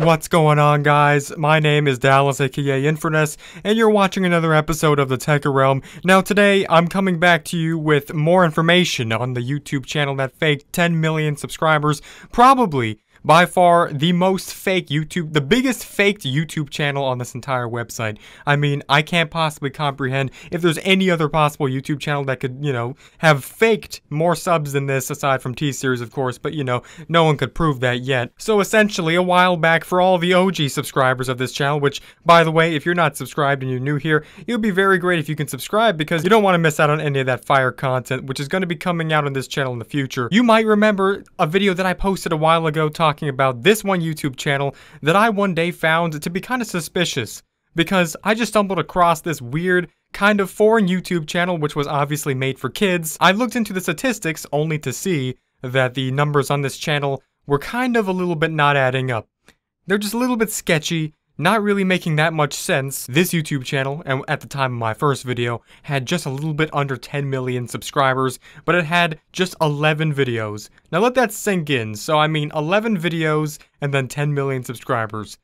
What's going on guys? My name is Dallas aka Infernus and you're watching another episode of the Tekker Realm. Now today I'm coming back to you with more information on the YouTube channel that faked 10 million subscribers, probably by far the most fake YouTube, the biggest faked YouTube channel on this entire website. I mean, I can't possibly comprehend if there's any other possible YouTube channel that could, you know, have faked more subs than this, aside from T-Series, of course, but you know, no one could prove that yet. So essentially, a while back, for all the OG subscribers of this channel, which, by the way, if you're not subscribed and you're new here, it would be very great if you can subscribe because you don't want to miss out on any of that fire content, which is going to be coming out on this channel in the future. You might remember a video that I posted a while ago talking talking about this one YouTube channel that I one day found to be kind of suspicious because I just stumbled across this weird kind of foreign YouTube channel which was obviously made for kids. I looked into the statistics only to see that the numbers on this channel were kind of a little bit not adding up. They're just a little bit sketchy not really making that much sense. This YouTube channel, and at the time of my first video, had just a little bit under 10 million subscribers, but it had just 11 videos. Now let that sink in, so I mean 11 videos and then 10 million subscribers.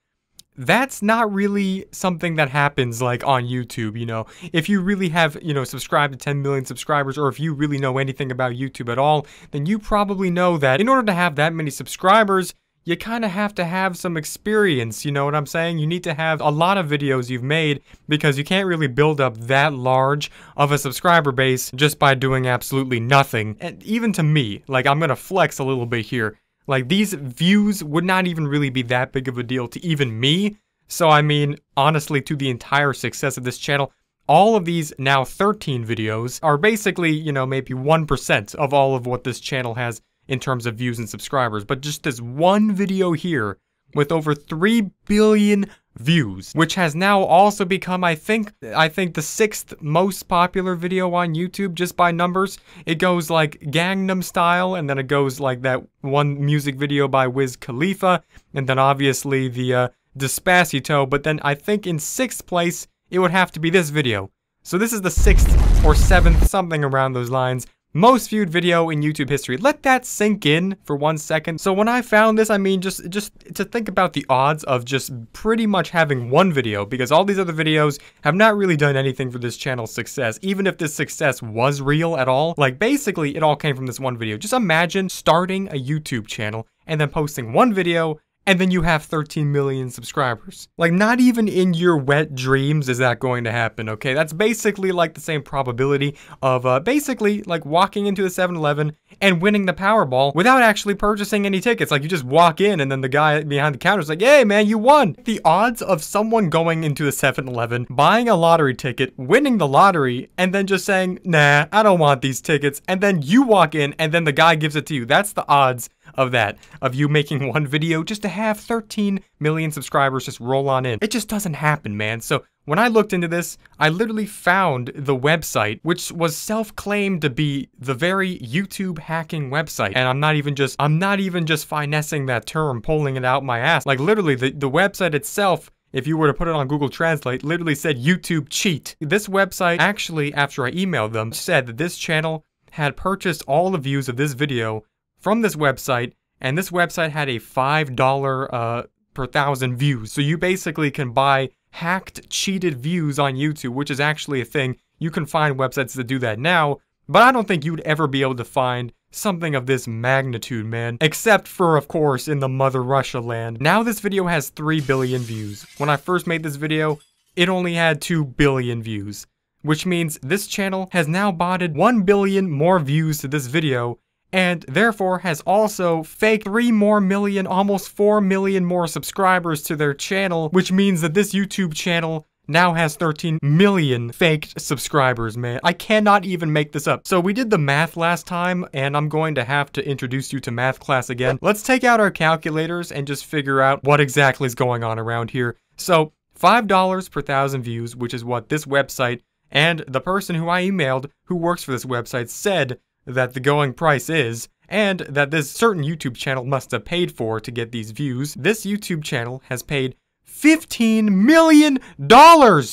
That's not really something that happens like on YouTube, you know. If you really have, you know, subscribed to 10 million subscribers or if you really know anything about YouTube at all, then you probably know that in order to have that many subscribers, you kind of have to have some experience, you know what I'm saying? You need to have a lot of videos you've made because you can't really build up that large of a subscriber base just by doing absolutely nothing. And even to me, like I'm gonna flex a little bit here, like these views would not even really be that big of a deal to even me. So I mean, honestly, to the entire success of this channel, all of these now 13 videos are basically, you know, maybe 1% of all of what this channel has in terms of views and subscribers, but just this one video here with over 3 billion views, which has now also become, I think, I think the sixth most popular video on YouTube just by numbers. It goes like Gangnam Style, and then it goes like that one music video by Wiz Khalifa, and then obviously the uh, Despacito, but then I think in sixth place, it would have to be this video. So this is the sixth or seventh, something around those lines, most viewed video in YouTube history. Let that sink in for one second. So when I found this, I mean, just, just to think about the odds of just pretty much having one video because all these other videos have not really done anything for this channel's success. Even if this success was real at all, like basically it all came from this one video. Just imagine starting a YouTube channel and then posting one video and then you have 13 million subscribers. Like, not even in your wet dreams is that going to happen, okay? That's basically like the same probability of uh, basically like walking into the 7 Eleven and winning the Powerball without actually purchasing any tickets. Like, you just walk in, and then the guy behind the counter is like, hey, man, you won. The odds of someone going into the 7 Eleven, buying a lottery ticket, winning the lottery, and then just saying, nah, I don't want these tickets, and then you walk in, and then the guy gives it to you. That's the odds of that, of you making one video just to have 13 million subscribers just roll on in. It just doesn't happen, man. So when I looked into this, I literally found the website, which was self-claimed to be the very YouTube hacking website. And I'm not even just, I'm not even just finessing that term, pulling it out my ass. Like literally the, the website itself if you were to put it on Google Translate, literally said YouTube cheat. This website actually, after I emailed them, said that this channel had purchased all the views of this video from this website, and this website had a $5 uh, per thousand views. So you basically can buy hacked, cheated views on YouTube, which is actually a thing. You can find websites that do that now, but I don't think you'd ever be able to find something of this magnitude, man. Except for, of course, in the Mother Russia land. Now this video has 3 billion views. When I first made this video, it only had 2 billion views. Which means this channel has now botted 1 billion more views to this video and therefore has also faked 3 more million, almost 4 million more subscribers to their channel, which means that this YouTube channel now has 13 million faked subscribers, man. I cannot even make this up. So we did the math last time, and I'm going to have to introduce you to math class again. Let's take out our calculators and just figure out what exactly is going on around here. So $5 per thousand views, which is what this website and the person who I emailed who works for this website said that the going price is, and that this certain YouTube channel must have paid for to get these views, this YouTube channel has paid $15 million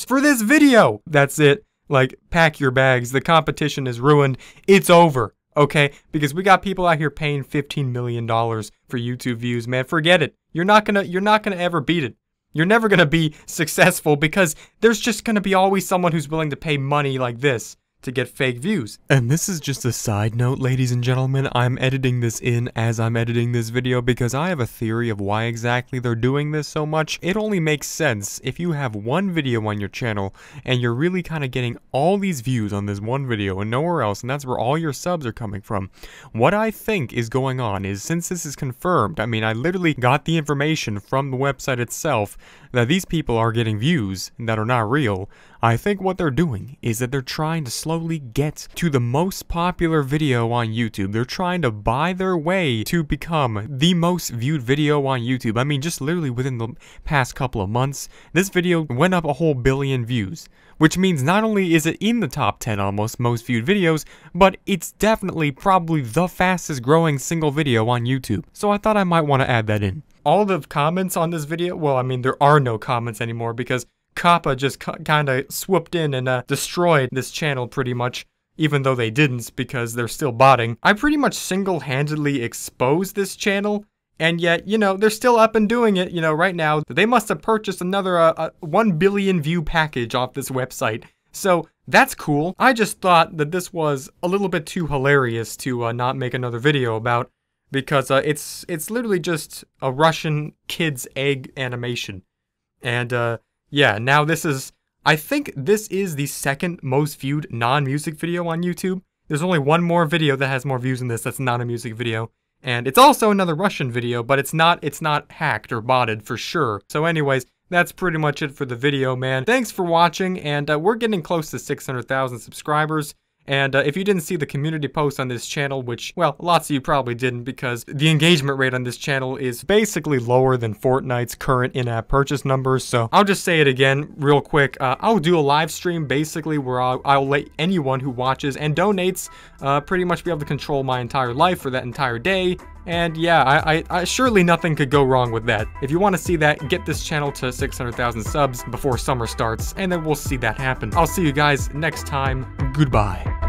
for this video! That's it. Like, pack your bags. The competition is ruined. It's over. Okay? Because we got people out here paying $15 million for YouTube views, man. Forget it. You're not gonna, you're not gonna ever beat it. You're never gonna be successful because there's just gonna be always someone who's willing to pay money like this to get fake views. And this is just a side note, ladies and gentlemen, I'm editing this in as I'm editing this video because I have a theory of why exactly they're doing this so much. It only makes sense if you have one video on your channel and you're really kind of getting all these views on this one video and nowhere else, and that's where all your subs are coming from. What I think is going on is, since this is confirmed, I mean, I literally got the information from the website itself, that these people are getting views that are not real, I think what they're doing is that they're trying to slowly get to the most popular video on YouTube. They're trying to buy their way to become the most viewed video on YouTube. I mean, just literally within the past couple of months, this video went up a whole billion views, which means not only is it in the top 10 almost most viewed videos, but it's definitely probably the fastest growing single video on YouTube. So I thought I might want to add that in all the comments on this video, well, I mean, there are no comments anymore because Kappa just kind of swooped in and uh, destroyed this channel pretty much, even though they didn't because they're still botting. I pretty much single-handedly exposed this channel, and yet, you know, they're still up and doing it, you know, right now. They must have purchased another uh, uh, 1 billion view package off this website. So that's cool. I just thought that this was a little bit too hilarious to uh, not make another video about because uh, it's it's literally just a Russian kid's egg animation, and uh, yeah, now this is I think this is the second most viewed non-music video on YouTube. There's only one more video that has more views than this that's not a music video. And it's also another Russian video, but it's not it's not hacked or botted for sure. So anyways, that's pretty much it for the video, man. Thanks for watching, and uh, we're getting close to 600,000 subscribers. And uh, if you didn't see the community post on this channel, which, well, lots of you probably didn't because the engagement rate on this channel is basically lower than Fortnite's current in-app purchase numbers, so I'll just say it again real quick. Uh, I'll do a live stream basically where I'll, I'll let anyone who watches and donates uh, pretty much be able to control my entire life for that entire day. And yeah, I, I, I, surely nothing could go wrong with that. If you want to see that, get this channel to 600,000 subs before summer starts, and then we'll see that happen. I'll see you guys next time. Goodbye.